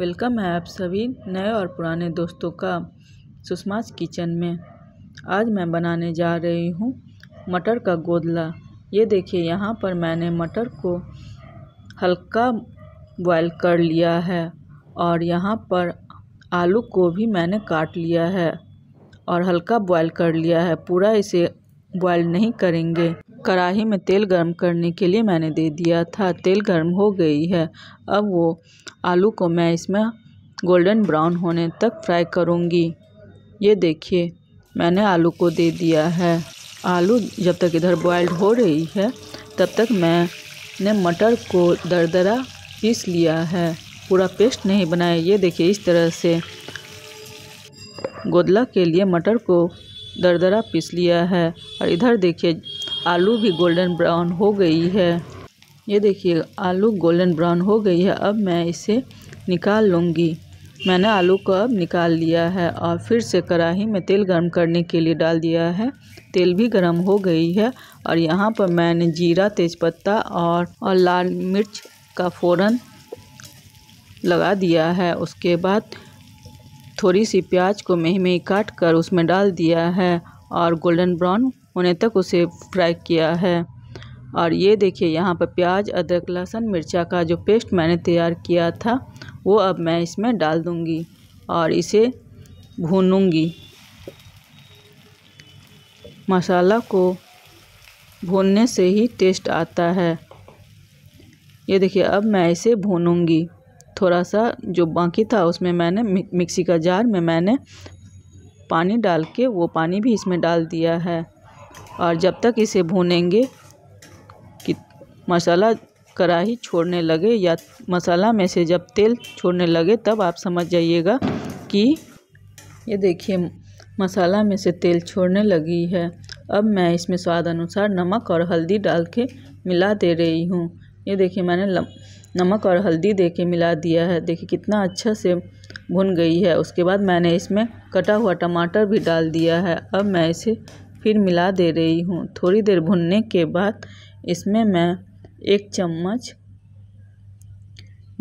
welcome है आप सभी नए और पुराने दोस्तों का सुषमाज किचन में आज मैं बनाने जा रही हूँ मटर का गोदला ये देखिए यहाँ पर मैंने मटर को हल्का बॉयल कर लिया है और यहाँ पर आलू को भी मैंने काट लिया है और हल्का बॉयल कर लिया है पूरा इसे बॉयल नहीं करेंगे कढ़ाही में तेल गर्म करने के लिए मैंने दे दिया था तेल गर्म हो गई है अब वो आलू को मैं इसमें गोल्डन ब्राउन होने तक फ्राई करूँगी ये देखिए मैंने आलू को दे दिया है आलू जब तक इधर बॉयल्ड हो रही है तब तक मैंने मटर को दरदरा पीस लिया है पूरा पेस्ट नहीं बनाया ये देखिए इस तरह से गोदला के लिए मटर को दरदरा पीस लिया है और इधर देखिए आलू भी गोल्डन ब्राउन हो गई है ये देखिए आलू गोल्डन ब्राउन हो गई है अब मैं इसे निकाल लूँगी मैंने आलू को अब निकाल लिया है और फिर से कढ़ाही में तेल गर्म करने के लिए डाल दिया है तेल भी गर्म हो गई है और यहाँ पर मैंने जीरा तेज़पत्ता और और लाल मिर्च का फ़ौरन लगा दिया है उसके बाद थोड़ी सी प्याज को मेह में काट कर उसमें डाल दिया है और गोल्डन ब्राउन होने तक उसे फ्राई किया है और ये देखिए यहाँ पर प्याज अदरक लहसुन मिर्चा का जो पेस्ट मैंने तैयार किया था वो अब मैं इसमें डाल दूँगी और इसे भूनूँगी मसाला को भूनने से ही टेस्ट आता है ये देखिए अब मैं इसे भूनूँगी थोड़ा सा जो बाकी था उसमें मैंने मिक्सी का जार में मैंने पानी डाल के वो पानी भी इसमें डाल दिया है और जब तक इसे भूनेंगे कि मसाला कढ़ाई छोड़ने लगे या मसाला में से जब तेल छोड़ने लगे तब आप समझ जाइएगा कि ये देखिए मसाला में से तेल छोड़ने लगी है अब मैं इसमें स्वाद अनुसार नमक और हल्दी डाल के मिला दे रही हूँ ये देखिए मैंने नमक और हल्दी दे के मिला दिया है देखिए कितना अच्छा से भुन गई है उसके बाद मैंने इसमें कटा हुआ टमाटर भी डाल दिया है अब मैं इसे फिर मिला दे रही हूँ थोड़ी देर भुनने के बाद इसमें मैं एक चम्मच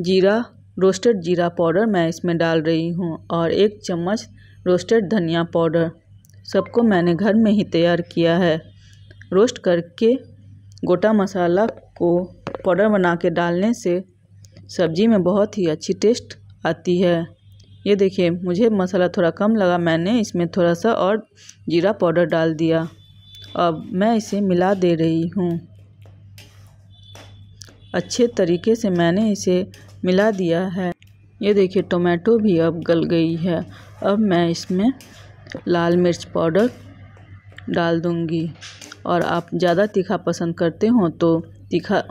जीरा रोस्टेड जीरा पाउडर मैं इसमें डाल रही हूँ और एक चम्मच रोस्टेड धनिया पाउडर सबको मैंने घर में ही तैयार किया है रोस्ट करके गोटा मसाला को पाउडर बना के डालने से सब्ज़ी में बहुत ही अच्छी टेस्ट आती है ये देखिए मुझे मसाला थोड़ा कम लगा मैंने इसमें थोड़ा सा और जीरा पाउडर डाल दिया अब मैं इसे मिला दे रही हूँ अच्छे तरीके से मैंने इसे मिला दिया है ये देखिए टोमेटो भी अब गल गई है अब मैं इसमें लाल मिर्च पाउडर डाल दूँगी और आप ज़्यादा तीखा पसंद करते हो तो तीखा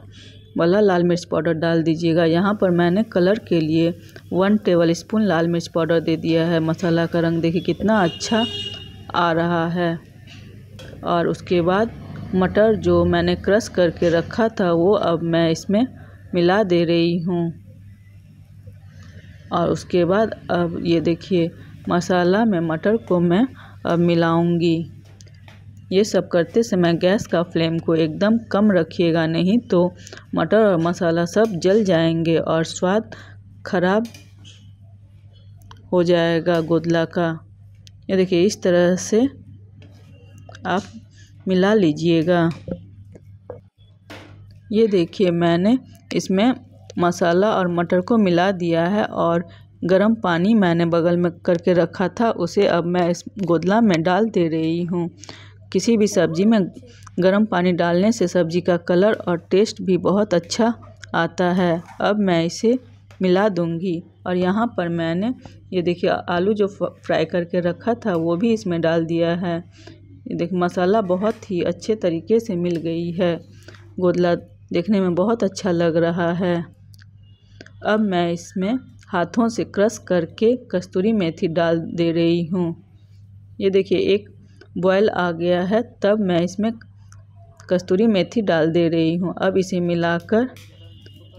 वाला लाल मिर्च पाउडर डाल दीजिएगा यहाँ पर मैंने कलर के लिए वन टेबल स्पून लाल मिर्च पाउडर दे दिया है मसाला का रंग देखिए कितना अच्छा आ रहा है और उसके बाद मटर जो मैंने क्रश करके रखा था वो अब मैं इसमें मिला दे रही हूँ और उसके बाद अब ये देखिए मसाला में मटर को मैं अब मिलाऊंगी ये सब करते समय गैस का फ्लेम को एकदम कम रखिएगा नहीं तो मटर और मसाला सब जल जाएंगे और स्वाद ख़राब हो जाएगा गोदला का ये देखिए इस तरह से आप मिला लीजिएगा ये देखिए मैंने इसमें मसाला और मटर को मिला दिया है और गरम पानी मैंने बगल में करके रखा था उसे अब मैं इस गोदला में डाल दे रही हूँ किसी भी सब्ज़ी में गर्म पानी डालने से सब्ज़ी का कलर और टेस्ट भी बहुत अच्छा आता है अब मैं इसे मिला दूँगी और यहाँ पर मैंने ये देखिए आलू जो फ्राई करके रखा था वो भी इसमें डाल दिया है ये देख मसाला बहुत ही अच्छे तरीके से मिल गई है गोदला देखने में बहुत अच्छा लग रहा है अब मैं इसमें हाथों से क्रश करके कस्तूरी मेथी डाल दे रही हूँ ये देखिए एक बॉयल आ गया है तब मैं इसमें कस्तूरी मेथी डाल दे रही हूँ अब इसे मिलाकर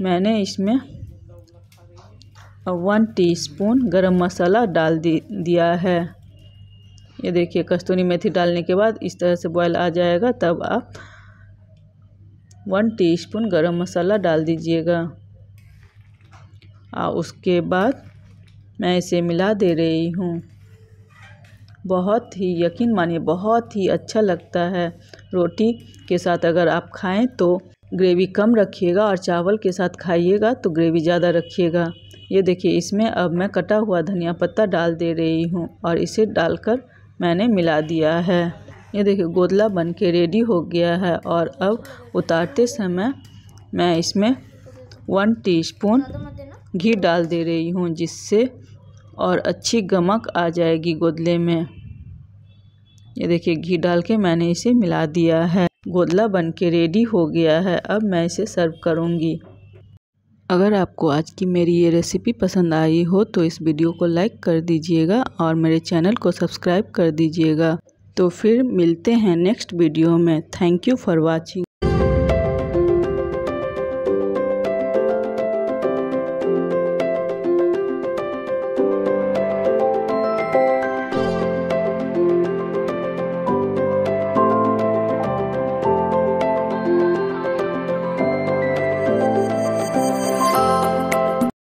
मैंने इसमें वन टीस्पून गरम मसाला डाल दिया है ये देखिए कस्तूरी मेथी डालने के बाद इस तरह से बॉयल आ जाएगा तब आप वन टीस्पून गरम मसाला डाल दीजिएगा और उसके बाद मैं इसे मिला दे रही हूँ बहुत ही यकीन मानिए बहुत ही अच्छा लगता है रोटी के साथ अगर आप खाएं तो ग्रेवी कम रखिएगा और चावल के साथ खाइएगा तो ग्रेवी ज़्यादा रखिएगा ये देखिए इसमें अब मैं कटा हुआ धनिया पत्ता डाल दे रही हूँ और इसे डालकर मैंने मिला दिया है ये देखिए गोदला बन के रेडी हो गया है और अब उतारते समय मैं इसमें वन टीस्पून घी डाल दे रही हूँ जिससे और अच्छी गमक आ जाएगी गोदले में ये देखिए घी डाल के मैंने इसे मिला दिया है गोदला बन के रेडी हो गया है अब मैं इसे सर्व करूँगी अगर आपको आज की मेरी ये रेसिपी पसंद आई हो तो इस वीडियो को लाइक कर दीजिएगा और मेरे चैनल को सब्सक्राइब कर दीजिएगा तो फिर मिलते हैं नेक्स्ट वीडियो में थैंक यू फॉर वॉचिंग